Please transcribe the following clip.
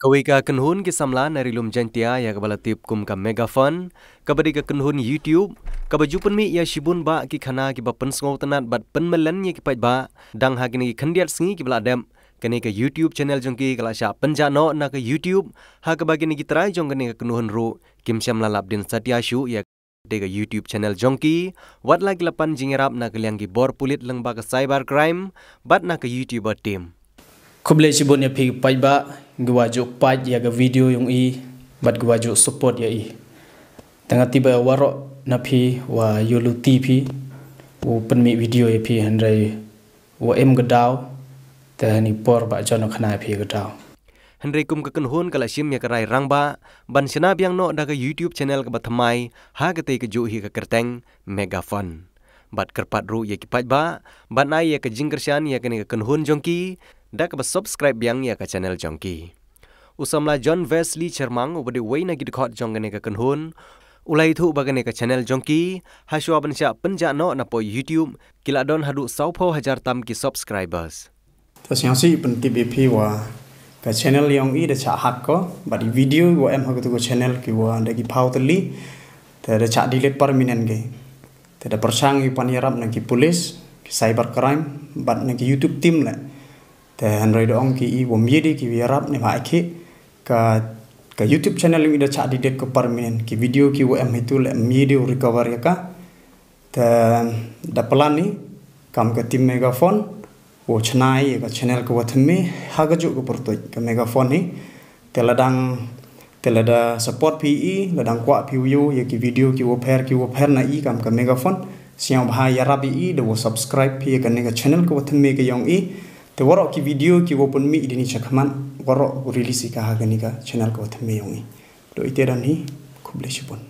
Kawika kenhun ki samla nari lum jantia ya kabala tip kum ka megafon, kabadi ka kenhun YouTube, kabajupun mi ya shibun ba ki khana ki ba pen sungau tenat bat pen melen ya ki ba, dang ha kini ki khandiat sengi ki bala dem, kini ka YouTube channel jongki ki kala syak penja no na ka YouTube, ha kabagi ni ki terai jong kini ka kenhun ru, kim samla labdin din satya ya kabadi ka YouTube channel jongki, wat lagi lapan jingirap na kaliang ki bor pulit lengba ka cyber crime, bat na ka YouTuber team. Kubleh sibun ya pi paiba Gua gawajo pat ya ga video yang i bat gua gawajo support ya i Tengah tiba waro na pi wa yulu ti u pen mi video ya pi handrai wa em ga dau ta ni por ba jono khana e pi ga dau handrai kum ka kan hon kala sim ya karai rang ba ban sina biang no da ga youtube channel ka bathmai ha ga te ka ju hi ka kerteng megafon bat kerpat ru ya ki pat ba ban ai ya ka jingkersian ya ka ni ka kan hon jongki dak ba subscribe biang ya ke channel jongki usamla john wesley chermang ubadi weina git khot jongane ka kanhun ulai thu bagane ke channel jongki Hasil aban sha panja no na po youtube kila don sau pho hajar tam ki subscribers ta sian si pen ti bp wa ke channel yang i dah cak hak ko bari video wa em hak tu ke channel ki wa de ki phau tali ta de cha dilet permanent ge ta de persang i pan yaram police ki cyber crime bat na youtube team la te Henry do ong ki i wo miedi ki wirap ne ma ki ka ka YouTube channel mi da cha di de ko permanent ki video ki wo em hitul em miedi u recover ya ka te da plan ni kam ka tim megafon. wo chnai ya ka channel ko wat me ha ga ju ko por ka megaphone ni te ladang te lada support pe ladang kwa pe yu ya ki video ki wo pher ki wo pher na i kam ka megaphone siang bhai ya rabi i de wo subscribe pe ya ka ne ka channel ko wat me ka yong i ते वरो की वीडियो की वो पन मी इडनी चखमन वरो रिलीज का हागनी का चैनल को थमे होंगी तो इतेरन ही खुबले शिपन